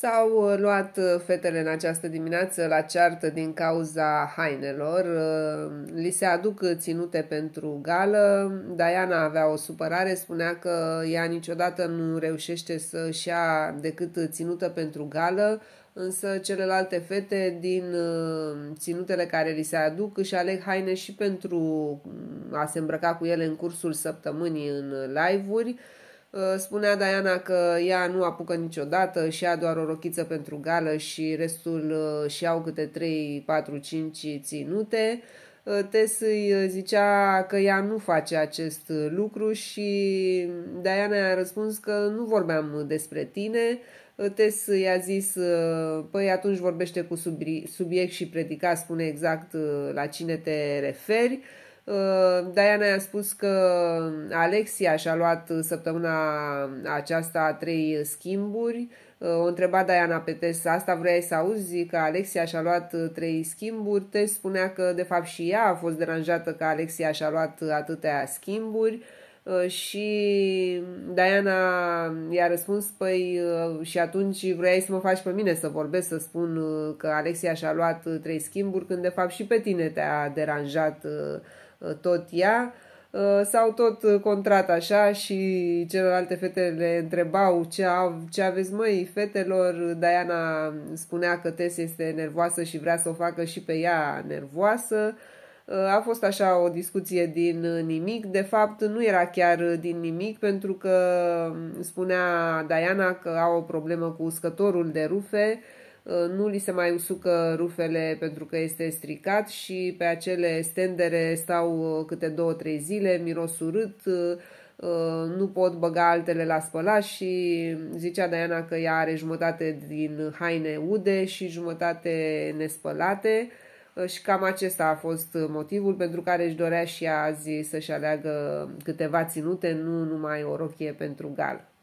S-au uh, luat uh, fetele în această dimineață la ceartă din cauza hainelor. Uh, li se aduc ținute pentru gală. Diana avea o supărare, spunea că ea niciodată nu reușește să-și ia decât ținută pentru gală, însă celelalte fete din ținutele care li se aduc își aleg haine și pentru mm, a se îmbrăca cu ele în cursul săptămânii în live-uri. Uh, spunea Diana că ea nu apucă niciodată și ia doar o rochiță pentru gală și restul uh, și au câte 3, 4, 5 ținute. Uh, Tess îi zicea că ea nu face acest lucru și Diana i-a răspuns că nu vorbeam despre tine. Tess i-a zis, păi atunci vorbește cu subiect și predicat, spune exact la cine te referi. Uh, Diana a spus că Alexia și-a luat uh, săptămâna aceasta trei schimburi. Uh, o întreba Diana pe test, asta vrei să auzi, că Alexia și-a luat trei schimburi. Test spunea că de fapt și ea a fost deranjată că Alexia și-a luat atâtea schimburi și Diana i-a răspuns, păi și atunci vrei să mă faci pe mine să vorbesc, să spun că Alexia și-a luat trei schimburi, când de fapt și pe tine te-a deranjat Uh, tot ea uh, sau tot contrat așa și celelalte fete le întrebau ce, au, ce aveți măi fetelor, Diana spunea că Tess este nervoasă și vrea să o facă și pe ea nervoasă. Uh, a fost așa o discuție din nimic, de fapt nu era chiar din nimic pentru că um, spunea Diana că au o problemă cu uscătorul de rufe Uh, nu li se mai usucă rufele pentru că este stricat și pe acele stendere stau uh, câte două, trei zile, miros urât, uh, nu pot băga altele la spălat și zicea Diana că ea are jumătate din haine ude și jumătate nespălate și cam acesta a fost motivul pentru care își dorea și azi să-și aleagă câteva ținute, nu numai o rochie pentru gal.